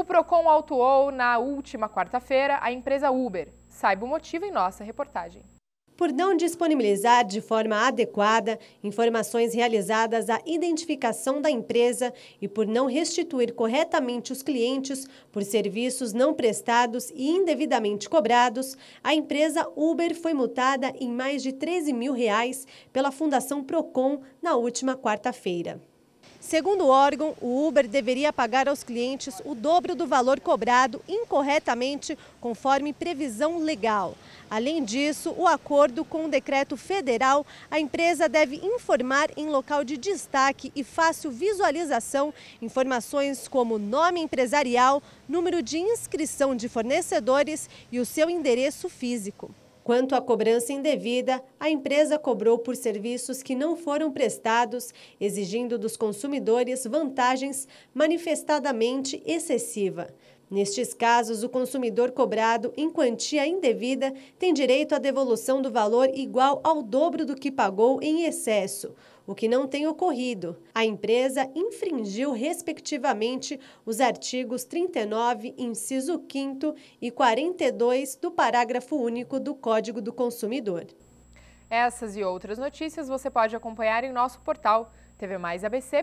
O Procon autuou na última quarta-feira a empresa Uber. Saiba o motivo em nossa reportagem por não disponibilizar de forma adequada informações realizadas à identificação da empresa e por não restituir corretamente os clientes por serviços não prestados e indevidamente cobrados, a empresa Uber foi multada em mais de 13 mil reais pela Fundação Procon na última quarta-feira. Segundo o órgão, o Uber deveria pagar aos clientes o dobro do valor cobrado incorretamente, conforme previsão legal. Além disso, o acordo com o decreto federal, a empresa deve informar em local de destaque e fácil visualização informações como nome empresarial, número de inscrição de fornecedores e o seu endereço físico. Quanto à cobrança indevida, a empresa cobrou por serviços que não foram prestados, exigindo dos consumidores vantagens manifestadamente excessiva. Nestes casos, o consumidor cobrado em quantia indevida tem direito à devolução do valor igual ao dobro do que pagou em excesso, o que não tem ocorrido. A empresa infringiu, respectivamente, os artigos 39, inciso 5 e 42 do parágrafo único do Código do Consumidor. Essas e outras notícias você pode acompanhar em nosso portal tvmaisabc.com.br.